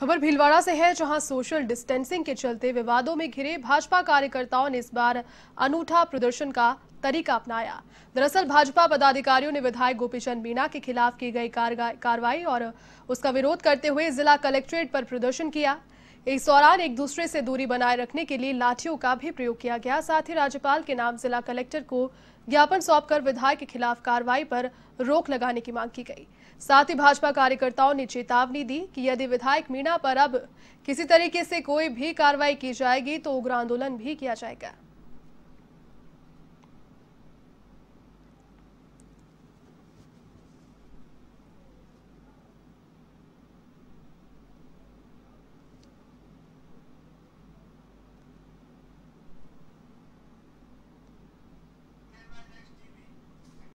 खबर भीलवाड़ा से है जहां सोशल डिस्टेंसिंग के चलते विवादों में घिरे भाजपा कार्यकर्ताओं ने इस बार अनूठा प्रदर्शन का तरीका अपनाया दरअसल भाजपा पदाधिकारियों ने विधायक गोपीचंद मीणा के खिलाफ की गई कार्रवाई और उसका विरोध करते हुए जिला कलेक्ट्रेट पर प्रदर्शन किया इस दौरान एक दूसरे से दूरी बनाए रखने के लिए लाठियों का भी प्रयोग किया गया साथ ही राज्यपाल के नाम जिला कलेक्टर को ज्ञापन सौंपकर विधायक के खिलाफ कार्रवाई पर रोक लगाने की मांग की गई साथ ही भाजपा कार्यकर्ताओं ने चेतावनी दी कि यदि विधायक मीणा पर अब किसी तरीके से कोई भी कार्रवाई की जाएगी तो उग्र आंदोलन भी किया जाएगा